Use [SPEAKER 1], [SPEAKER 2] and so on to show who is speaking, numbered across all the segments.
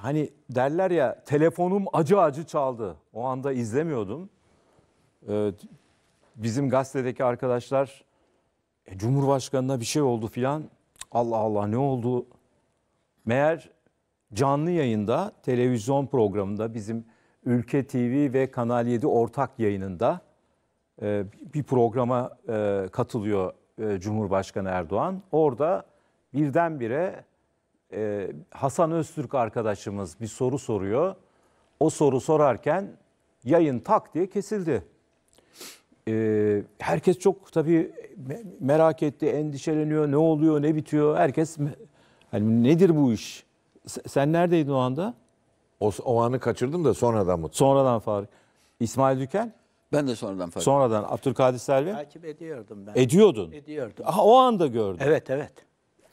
[SPEAKER 1] hani derler ya telefonum acı acı çaldı. O anda izlemiyordum. Ee, bizim gazetedeki arkadaşlar e, Cumhurbaşkanına bir şey oldu filan. Allah Allah ne oldu? Meğer canlı yayında televizyon programında bizim Ülke TV ve Kanal 7 ortak yayınında e, bir programa e, katılıyor e, Cumhurbaşkanı Erdoğan. Orada birdenbire e, Hasan Öztürk arkadaşımız bir soru soruyor. O soru sorarken yayın tak diye kesildi. E, herkes çok tabii merak etti, endişeleniyor. Ne oluyor, ne bitiyor? Herkes hani nedir bu iş? Sen neredeydin o anda? O, o anı kaçırdım da sonradan mı? Sonradan Faruk. İsmail Düken? Ben de sonradan fark Sonradan Abdülkadir Selvi? Takip ediyordum ben. Ediyordun. Ediyordum. Aha, o anda
[SPEAKER 2] gördüm. Evet evet.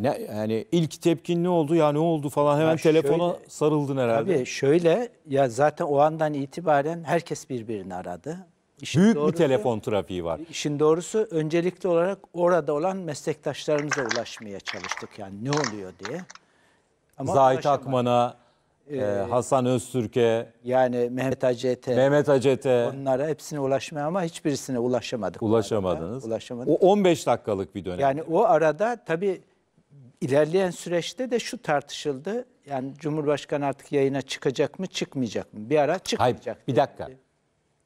[SPEAKER 2] Ne, yani ilk tepkin ne oldu ya ne oldu falan hemen ya telefona şöyle, sarıldın herhalde. Tabii şöyle ya zaten o andan itibaren herkes birbirini aradı.
[SPEAKER 1] İşin Büyük doğrusu, bir telefon trafiği
[SPEAKER 2] var. İşin doğrusu öncelikli olarak orada olan meslektaşlarımıza ulaşmaya çalıştık yani ne oluyor diye. Ama Zahit
[SPEAKER 1] Akman'a, e, ee, Hasan Öztürk'e,
[SPEAKER 2] yani Mehmet Acete, Mehmet Acete, onlara hepsine ulaşmaya ama hiçbirisine ulaşamadık.
[SPEAKER 1] Ulaşamadınız. Ulaşamadık.
[SPEAKER 2] O 15 dakikalık bir dönem. Yani o arada tabii İlerleyen süreçte de şu tartışıldı. Yani Cumhurbaşkanı artık yayına çıkacak mı çıkmayacak mı? Bir ara çıkmayacak. Hayır, bir dakika.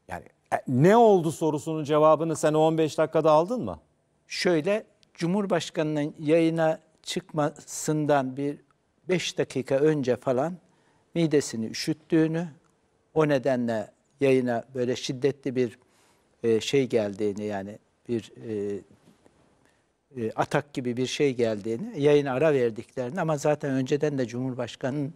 [SPEAKER 2] Yani e, ne oldu sorusunun cevabını sen 15 dakikada aldın mı? Şöyle Cumhurbaşkanı'nın yayına çıkmasından bir 5 dakika önce falan midesini üşüttüğünü, o nedenle yayına böyle şiddetli bir e, şey geldiğini yani bir e, e, atak gibi bir şey geldiğini, yayın ara verdiklerini ama zaten önceden de Cumhurbaşkanı'nın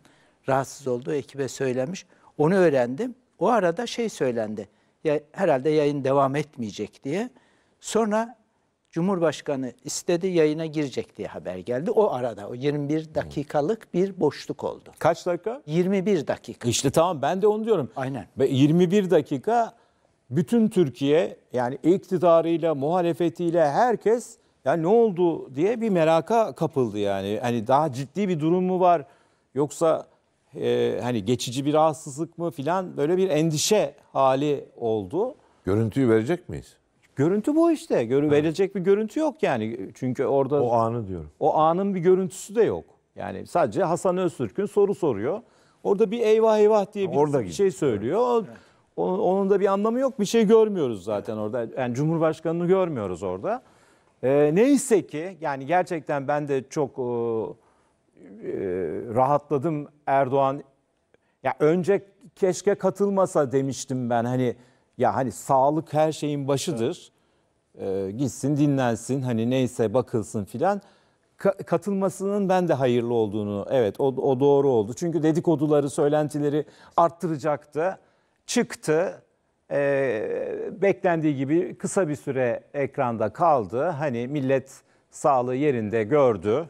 [SPEAKER 2] rahatsız olduğu ekibe söylemiş. Onu öğrendim. O arada şey söylendi. Ya, herhalde yayın devam etmeyecek diye. Sonra Cumhurbaşkanı istedi yayına girecek diye haber geldi. O arada o 21 dakikalık bir boşluk oldu. Kaç dakika? 21 dakika. İşte tamam ben de onu diyorum. Aynen. Ve 21 dakika bütün
[SPEAKER 1] Türkiye yani iktidarıyla, muhalefetiyle herkes ya ne oldu diye bir meraka kapıldı yani. Hani daha ciddi bir durum mu var yoksa e, hani geçici bir rahatsızlık mı filan böyle bir endişe hali oldu. Görüntüyü verecek miyiz? Görüntü bu işte. Görü evet. verilecek bir görüntü yok yani. Çünkü orada o anı diyorum. O anın bir görüntüsü de yok. Yani sadece Hasan Öztürk'ün soru soruyor. Orada bir eyvah eyvah diye bir orada bir şey söylüyor. Evet. Onun, da bir anlamı yok. Bir şey görmüyoruz zaten evet. orada. Yani Cumhurbaşkanını görmüyoruz orada. E, neyse ki yani gerçekten ben de çok e, e, rahatladım Erdoğan. Ya önce keşke katılmasa demiştim ben hani ya hani sağlık her şeyin başıdır. Evet. E, gitsin dinlensin hani neyse bakılsın filan. Ka- katılmasının ben de hayırlı olduğunu evet o, o doğru oldu. Çünkü dedikoduları söylentileri arttıracaktı. Çıktı e, beklendiği gibi kısa bir süre ekranda kaldı. Hani millet sağlığı yerinde gördü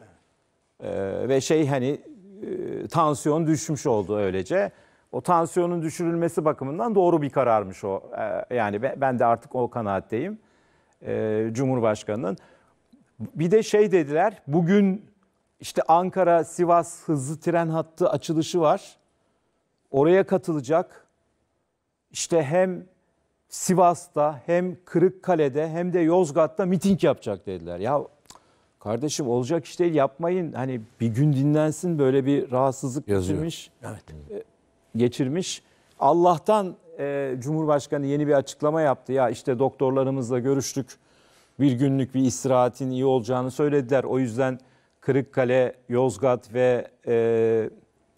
[SPEAKER 1] e, ve şey hani e, tansiyon düşmüş oldu öylece. O tansiyonun düşürülmesi bakımından doğru bir kararmış o. E, yani ben de artık o kanaatteyim e, Cumhurbaşkanı'nın. Bir de şey dediler bugün işte Ankara Sivas hızlı tren hattı açılışı var. Oraya katılacak işte hem Sivas'ta hem Kırıkkale'de hem de Yozgat'ta miting yapacak dediler. Ya kardeşim olacak işte, yapmayın. Hani bir gün dinlensin böyle bir rahatsızlık geçirmiş. Evet. E, geçirmiş. Allah'tan e, Cumhurbaşkanı yeni bir açıklama yaptı. Ya işte doktorlarımızla görüştük. Bir günlük bir istirahatin iyi olacağını söylediler. O yüzden Kırıkkale, Yozgat ve e,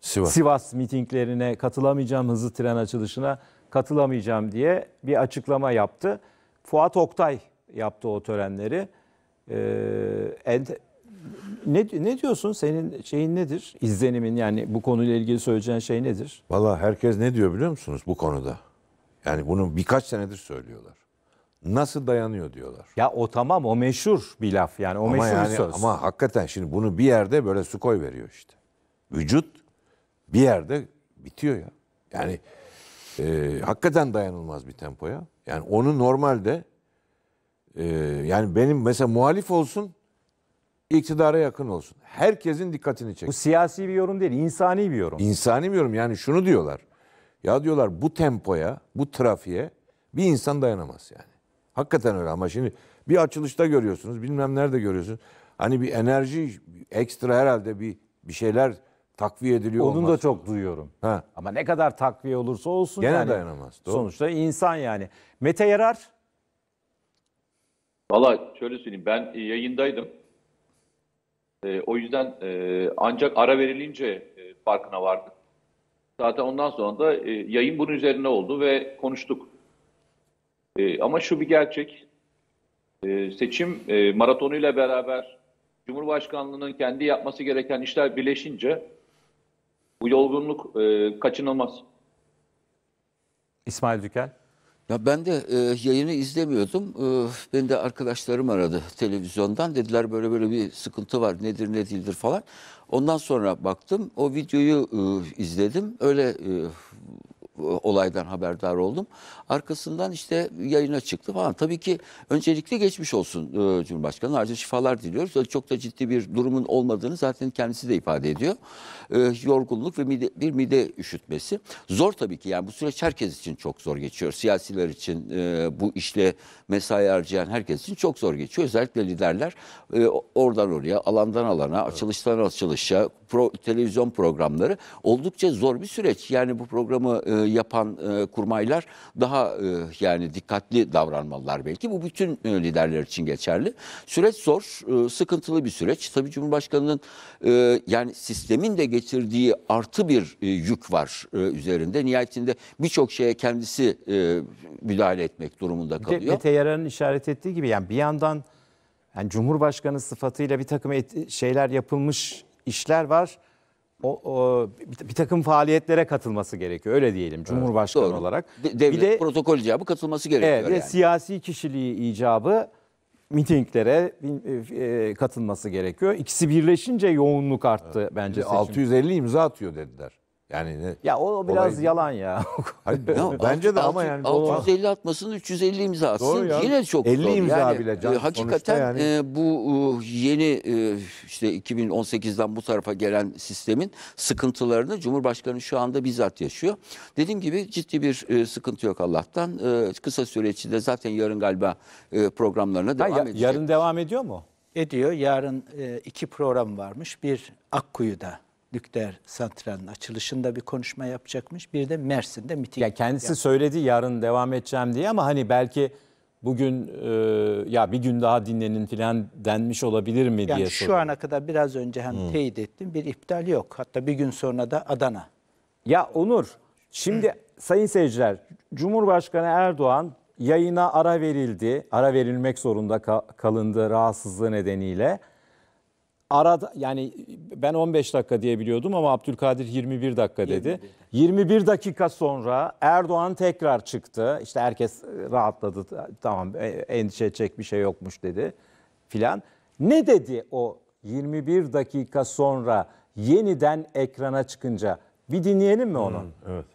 [SPEAKER 1] Sivas. Sivas mitinglerine katılamayacağım hızlı tren açılışına katılamayacağım diye bir açıklama yaptı. Fuat Oktay yaptı o törenleri. Ee, ne, ne diyorsun? Senin şeyin nedir? İzlenimin yani bu konuyla ilgili söyleyeceğin şey nedir? Valla herkes ne diyor biliyor musunuz bu konuda? Yani bunu birkaç senedir söylüyorlar. Nasıl dayanıyor diyorlar. Ya o tamam o meşhur bir laf yani o ama meşhur yani, söz. Ama hakikaten şimdi bunu bir yerde böyle su koy veriyor işte. Vücut bir yerde bitiyor ya. Yani e, hakikaten dayanılmaz bir tempoya. Yani onu normalde e, yani benim mesela muhalif olsun iktidara yakın olsun. Herkesin dikkatini çekin. Bu siyasi bir yorum değil, insani bir yorum. İnsani bir yorum. Yani şunu diyorlar. Ya diyorlar bu tempoya, bu trafiğe bir insan dayanamaz yani. Hakikaten öyle ama şimdi bir açılışta görüyorsunuz, bilmem nerede görüyorsunuz. Hani bir enerji ekstra herhalde bir bir şeyler takviye ediliyor Onu olması. da çok duyuyorum. Ha. Ama ne kadar takviye olursa olsun Gene yani. dayanamaz. Doğru. Sonuçta insan yani. Mete Yarar? Valla şöyle söyleyeyim ben e, yayındaydım. E, o yüzden e, ancak ara verilince e, farkına vardım. Zaten ondan sonra da e, yayın bunun üzerine oldu ve konuştuk. E, ama şu bir gerçek. E, seçim e, maratonuyla beraber Cumhurbaşkanlığının kendi yapması gereken işler birleşince bu yorgunluk e, kaçınılmaz.
[SPEAKER 3] İsmail Dükel. Ya ben de e, yayını izlemiyordum. E, beni de arkadaşlarım aradı televizyondan. Dediler böyle böyle bir sıkıntı var nedir ne değildir falan. Ondan sonra baktım. O videoyu e, izledim. Öyle e, e, olaydan haberdar oldum. Arkasından işte yayına çıktı falan. Tabii ki öncelikle geçmiş olsun e, Cumhurbaşkanı. Ayrıca şifalar diliyoruz. çok da ciddi bir durumun olmadığını zaten kendisi de ifade ediyor. E, yorgunluk ve mide, bir mide üşütmesi. Zor tabii ki yani bu süreç herkes için çok zor geçiyor. Siyasiler için bu işle mesai harcayan herkes için çok zor geçiyor. Özellikle liderler oradan oraya, alandan alana, açılıştan açılışa, pro, televizyon programları oldukça zor bir süreç. Yani bu programı e, yapan e, kurmaylar daha e, yani dikkatli davranmalılar belki. Bu bütün e, liderler için geçerli. Süreç zor, e, sıkıntılı bir süreç. Tabii Cumhurbaşkanı'nın e, yani sistemin de getirdiği artı bir e, yük var e, üzerinde. Nihayetinde birçok şeye kendisi e, müdahale etmek durumunda kalıyor. Bir Mete
[SPEAKER 1] Yarar'ın işaret ettiği gibi yani bir yandan yani Cumhurbaşkanı sıfatıyla bir takım şeyler yapılmış işler var. O, o bir, takım faaliyetlere katılması gerekiyor. Öyle diyelim Cumhurbaşkanı Doğru. olarak. devlet bir de protokol icabı katılması gerekiyor. Evet, yani. Ve siyasi kişiliği icabı mitinglere e, e, katılması gerekiyor. İkisi birleşince yoğunluk arttı evet. bence. 650 imza atıyor dediler. Yani
[SPEAKER 3] ne, Ya o biraz Olay- yalan ya. Hayır, Ya, bence de ama yani doğru. 650 atmasın 350 imza atsın ya. yine çok 50 zor. imza yani, bile can, e, hakikaten yani. e, bu e, yeni e, işte 2018'den bu tarafa gelen sistemin sıkıntılarını Cumhurbaşkanı şu anda bizzat yaşıyor. Dediğim gibi ciddi bir e, sıkıntı yok Allah'tan. E, kısa süre içinde zaten yarın galiba e, programlarına devam Ya- edecek. yarın devam ediyor mu? ediyor. Yarın
[SPEAKER 2] e, iki program varmış. Bir Akkuyu'da nükleer santralin açılışında bir konuşma yapacakmış. Bir de Mersin'de miting. Ya kendisi yapacak.
[SPEAKER 1] söyledi yarın devam edeceğim diye ama hani belki bugün e, ya bir gün daha dinlenin filan denmiş olabilir mi yani diye soruyorum. Şu
[SPEAKER 2] ana kadar biraz önce hem hmm. teyit ettim bir iptal yok. Hatta bir gün sonra da Adana. Ya Onur şimdi hmm. sayın seyirciler Cumhurbaşkanı Erdoğan yayına
[SPEAKER 1] ara verildi. Ara verilmek zorunda kalındı rahatsızlığı nedeniyle arada yani ben 15 dakika diye biliyordum ama Abdülkadir 21 dakika dedi. 21 dakika, 21 dakika sonra Erdoğan tekrar çıktı. İşte herkes e, rahatladı. Tamam e, endişe edecek bir şey yokmuş dedi filan. Ne dedi o 21 dakika sonra yeniden ekrana çıkınca? Bir dinleyelim mi onu? Hmm, evet.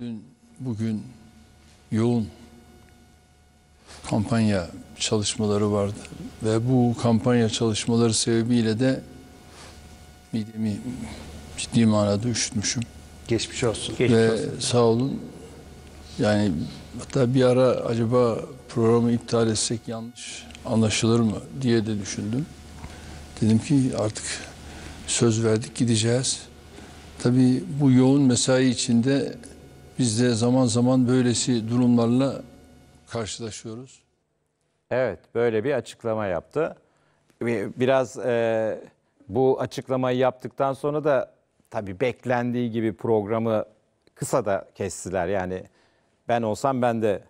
[SPEAKER 1] Dün
[SPEAKER 3] bugün yoğun kampanya çalışmaları vardı. Ve bu kampanya çalışmaları sebebiyle de midemi ciddi manada üşütmüşüm. Geçmiş olsun. Geçmiş Ve olsun. sağ olun. Yani hatta bir ara acaba programı iptal etsek yanlış anlaşılır mı diye de düşündüm. Dedim ki artık söz verdik gideceğiz. Tabii bu yoğun mesai içinde biz de zaman zaman böylesi durumlarla
[SPEAKER 1] karşılaşıyoruz. Evet, böyle bir açıklama yaptı. Biraz e, bu açıklamayı yaptıktan sonra da tabii beklendiği gibi programı kısa da kestiler. Yani ben olsam ben de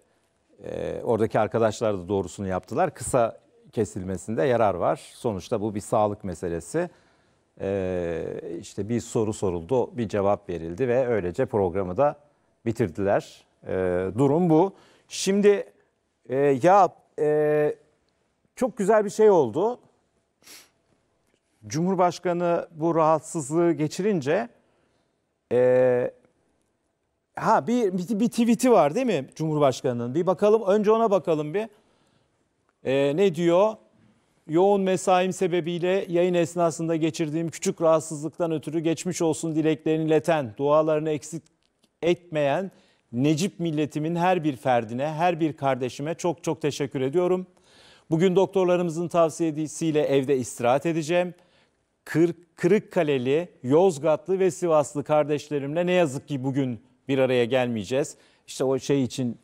[SPEAKER 1] e, oradaki arkadaşlar da doğrusunu yaptılar. Kısa kesilmesinde yarar var. Sonuçta bu bir sağlık meselesi. E, işte bir soru soruldu, bir cevap verildi ve öylece programı da bitirdiler. E, durum bu. Şimdi e, ya e, çok güzel bir şey oldu. Cumhurbaşkanı bu rahatsızlığı geçirince e, ha bir, bir, bir tweet'i var değil mi Cumhurbaşkanı'nın? Bir bakalım önce ona bakalım bir. E, ne diyor? Yoğun mesaim sebebiyle yayın esnasında geçirdiğim küçük rahatsızlıktan ötürü geçmiş olsun dileklerini ileten, dualarını eksik etmeyen Necip milletimin her bir ferdine, her bir kardeşime çok çok teşekkür ediyorum. Bugün doktorlarımızın tavsiyesiyle evde istirahat edeceğim. Kır, Kırıkkaleli, Yozgatlı ve Sivaslı kardeşlerimle ne yazık ki bugün bir araya gelmeyeceğiz. İşte o şey için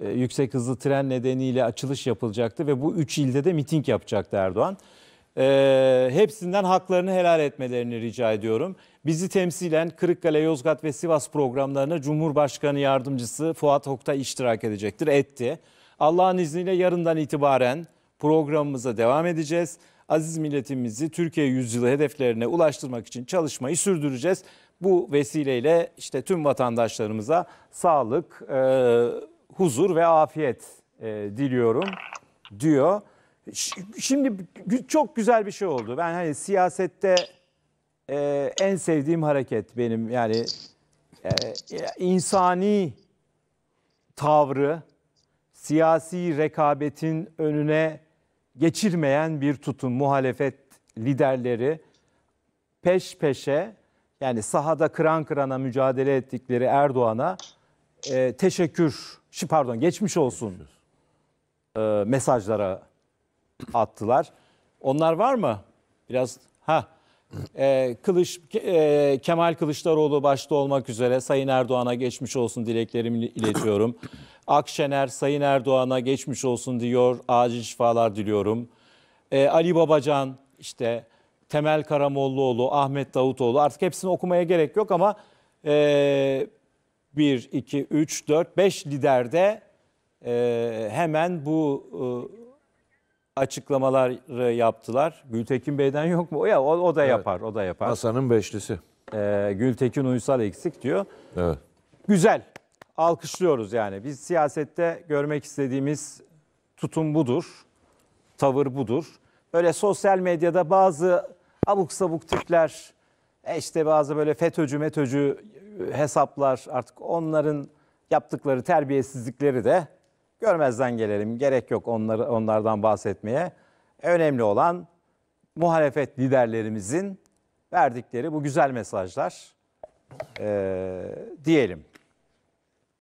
[SPEAKER 1] e, yüksek hızlı tren nedeniyle açılış yapılacaktı ve bu üç ilde de miting yapacaktı Erdoğan e, hepsinden haklarını helal etmelerini rica ediyorum. Bizi temsilen Kırıkkale, Yozgat ve Sivas programlarına Cumhurbaşkanı Yardımcısı Fuat Oktay iştirak edecektir, etti. Allah'ın izniyle yarından itibaren programımıza devam edeceğiz. Aziz milletimizi Türkiye yüzyılı hedeflerine ulaştırmak için çalışmayı sürdüreceğiz. Bu vesileyle işte tüm vatandaşlarımıza sağlık, e, huzur ve afiyet e, diliyorum diyor. Şimdi çok güzel bir şey oldu. Ben hani siyasette e, en sevdiğim hareket benim yani e, insani tavrı siyasi rekabetin önüne geçirmeyen bir tutum muhalefet liderleri peş peşe yani sahada kıran kırana mücadele ettikleri Erdoğan'a e, teşekkür pardon geçmiş olsun e, mesajlara attılar. Onlar var mı? Biraz ha e, Kılıç e, Kemal Kılıçdaroğlu başta olmak üzere Sayın Erdoğan'a geçmiş olsun dileklerimi iletiyorum. Akşener Sayın Erdoğan'a geçmiş olsun diyor. Acil şifalar diliyorum. E, Ali Babacan işte Temel Karamollaoğlu, Ahmet Davutoğlu artık hepsini okumaya gerek yok ama e, 1, 2, 3, 4, 5 liderde e, hemen bu e, açıklamaları yaptılar. Gültekin Bey'den yok mu? O ya o, o da yapar, o da yapar. Hasan'ın beşlisi. Ee, Gültekin Uysal eksik diyor. Evet. Güzel. Alkışlıyoruz yani. Biz siyasette görmek istediğimiz tutum budur. Tavır budur. Böyle sosyal medyada bazı abuk sabuk tipler, e işte bazı böyle FETÖ'cü METÖ'cü hesaplar artık onların yaptıkları terbiyesizlikleri de Görmezden gelelim. Gerek yok onları, onlardan bahsetmeye. Önemli olan muhalefet liderlerimizin verdikleri bu güzel mesajlar e, diyelim.